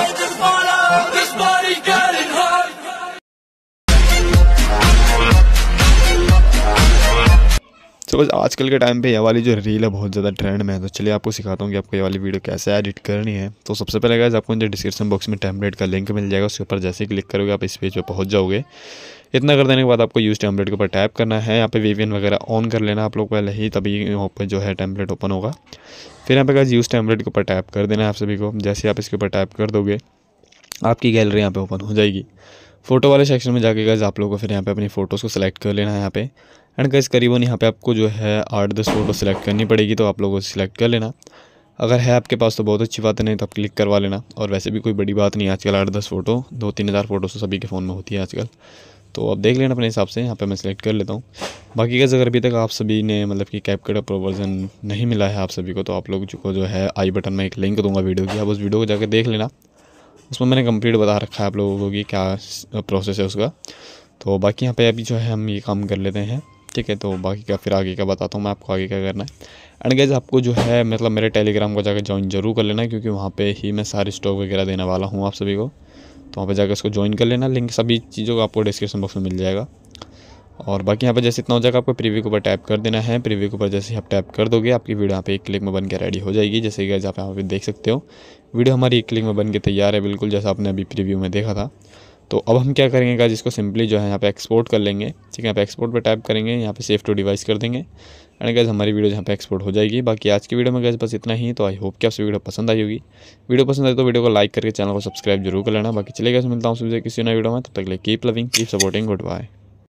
Haters follow. तो बस आजकल के टाइम पे ये वाली जो रील है बहुत ज़्यादा ट्रेंड में है तो चलिए आपको सिखाता हूँ कि आपको ये वाली वीडियो कैसे एडिट करनी है तो सबसे पहले गैस आपको डिस्क्रिप्शन बॉक्स में टेम्पलेट का लिंक मिल जाएगा उसके ऊपर जैसे ही क्लिक करोगे आप इस पेज पर पहुँच जाओगे इतना कर देने के बाद आपको यूज़ टेम्पलेट के ऊपर टैप करना है यहाँ पे वीवियन वगैरह ऑन कर लेना आप लोग पहले ही तभी यहाँ पर जो है टेम्पलेट ओपन होगा फिर यहाँ पे गैस यूज़ टेम्पलेट के ऊपर टैप कर देना है आप सभी को जैसे आप इसके ऊपर टैप कर दोगे आपकी गैलरी यहाँ पे ओपन हो जाएगी फ़ोटो वाले सेक्शन में जाके गैस आप लोगों को फिर यहाँ पे अपनी फ़ोटोज़ को सिलेक्ट कर लेना है यहाँ पे एंड गाइस करीबन यहाँ पे आपको जो है आठ दस फ़ोटो सेलेक्ट करनी पड़ेगी तो आप लोगों से सिलेक्ट कर लेना अगर है आपके पास तो बहुत अच्छी बात है नहीं तो आप क्लिक करवा लेना और वैसे भी कोई बड़ी बात नहीं आजकल आठ दस फ़ोटो दो तीन हज़ार फ़ोटो तो सभी के फ़ोन में होती है आजकल तो आप देख लेना अपने हिसाब से यहाँ पे मैं सिलेक्ट कर लेता हूँ बाकी कैसे अगर अभी तक आप सभी ने मतलब कि कैप कट प्रो वर्जन नहीं मिला है आप सभी को तो आप लोग को जो है आई बटन में एक लिंक दूंगा वीडियो की आप उस वीडियो को जाकर देख लेना उसमें मैंने कंप्लीट बता रखा है आप लोगों को कि क्या प्रोसेस है उसका तो बाकी यहाँ पर अभी जो है हम ये काम कर लेते हैं ठीक है तो बाकी का फिर आगे का बताता हूँ मैं आपको आगे क्या करना है एंड गैज आपको जो है मतलब मेरे टेलीग्राम को जाकर ज्वाइन जरूर कर लेना क्योंकि वहाँ पे ही मैं सारे स्टॉक वगैरह देने वाला हूँ आप सभी को तो वहाँ पे जाकर इसको ज्वाइन कर लेना लिंक सभी चीज़ों का आपको डिस्क्रिप्शन बॉक्स में मिल जाएगा और बाकी यहाँ पर जैसे इतना हो जाएगा आपको प्रीव्यू के ऊपर टैप कर देना है प्रीव्यू के ऊपर जैसे आप टैप कर दोगे आपकी वीडियो यहाँ पे एक क्लिक में बन के रेडी हो जाएगी जैसे गैज आप यहाँ पे देख सकते हो वीडियो हमारी एक क्लिक में बन के तैयार है बिल्कुल जैसा आपने अभी प्रीव्यू में देखा था तो अब हम क्या करेंगे गाइज इसको सिंपली जो है यहाँ पे एक्सपोर्ट कर लेंगे ठीक है यहाँ पे एक्सपोर्ट पे टाइप करेंगे यहाँ पे सेफ टू डिवाइस कर देंगे एंड गैस हमारी वीडियो यहाँ पे एक्सपोर्ट हो जाएगी बाकी आज की वीडियो में गैस बस इतना ही तो आई होप कि आपसे वीडियो पसंद आई होगी वीडियो पसंद आई तो वीडियो को लाइक करके चैनल को सब्सक्राइब जरूर कर लेना बाकी चले गए मिलता हूँ किसी नई वीडियो में तब तक ले keep loving keep supporting good bye